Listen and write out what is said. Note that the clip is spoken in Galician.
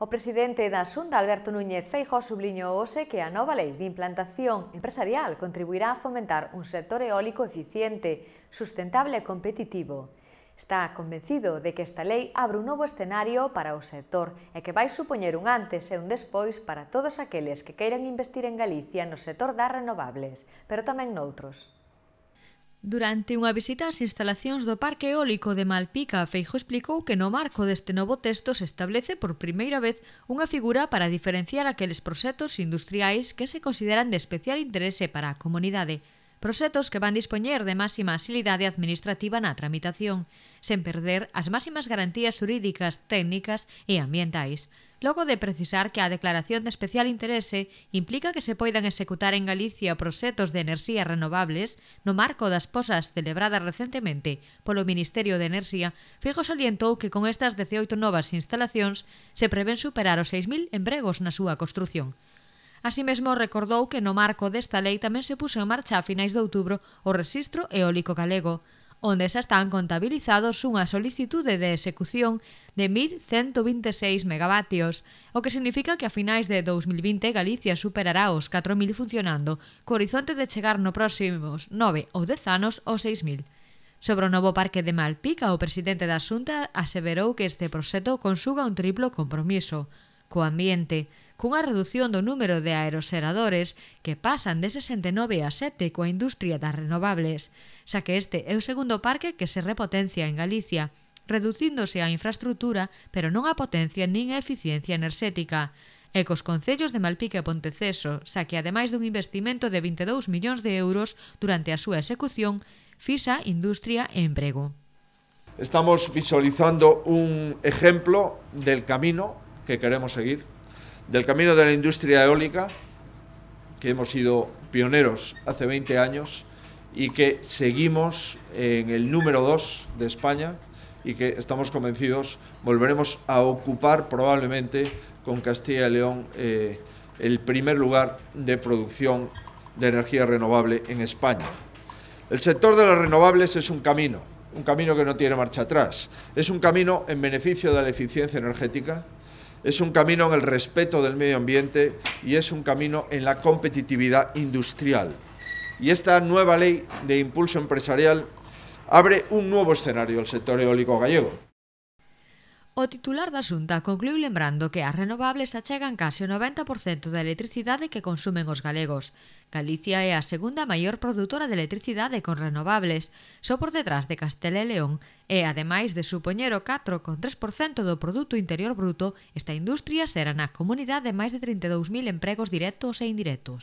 O presidente da Xunta, Alberto Núñez Feijóo, subliñou hoxe que a nova lei de implantación empresarial contribuirá a fomentar un sector eólico eficiente, sustentable e competitivo. Está convencido de que esta lei abre un novo escenario para o sector e que vai supoñer un antes e un despois para todos aqueles que queiran investir en Galicia no sector das renovables, pero tamén noutros. Durante unha visita ás instalacións do Parque Eólico de Malpica, Feijo explicou que no marco deste novo texto se establece por primeira vez unha figura para diferenciar aqueles proxectos industriais que se consideran de especial interese para a comunidade proxetos que van dispoñer de máxima asilidade administrativa na tramitación, sen perder as máximas garantías jurídicas, técnicas e ambientais, logo de precisar que a declaración de especial interese implica que se poidan executar en Galicia proxetos de enerxía renovables no marco das posas celebradas recentemente polo Ministerio de Enerxía, Fijo salientou que con estas 18 novas instalacións se prevén superar os 6.000 empregos na súa construción. Así mesmo recordou que no marco desta lei tamén se puso en marcha a finais de outubro o Rexistro Eólico Galego, onde xa están contabilizados unha solicitude de execución de 1.126 megavatios, o que significa que a finais de 2020 Galicia superará os 4.000 funcionando, co horizonte de chegar no próximos 9 ou 10 anos aos 6.000. Sobre o novo parque de Malpica, o presidente da Xunta aseverou que este proxecto consuga un triplo compromiso co ambiente, cunha reducción do número de aeroseradores que pasan de 69 a 7 coa industria das renovables, xa que este é o segundo parque que se repotencia en Galicia, reducíndose a infraestructura, pero non a potencia nin a eficiencia enerxética e cos concellos de Malpique e Ponteceso, xa que ademais dun investimento de 22 millóns de euros durante a súa execución, fixa industria e emprego. Estamos visualizando un exemplo del camino que queremos seguir del camino de la industria eólica, que hemos sido pioneros hace 20 años y que seguimos en el número 2 de España y que estamos convencidos volveremos a ocupar probablemente con Castilla y León eh, el primer lugar de producción de energía renovable en España. El sector de las renovables es un camino, un camino que no tiene marcha atrás. Es un camino en beneficio de la eficiencia energética, es un camino en el respeto del medio ambiente y es un camino en la competitividad industrial. Y esta nueva ley de impulso empresarial abre un nuevo escenario al sector eólico gallego. O titular da Xunta concluiu lembrando que as renovables achegan case o 90% da electricidade que consumen os galegos. Galicia é a segunda maior produtora de electricidade con renovables, só por detrás de Castela e León, e ademais de supoñer o 4,3% do produto interior bruto, esta industria será na comunidade máis de 32.000 empregos directos e indirectos.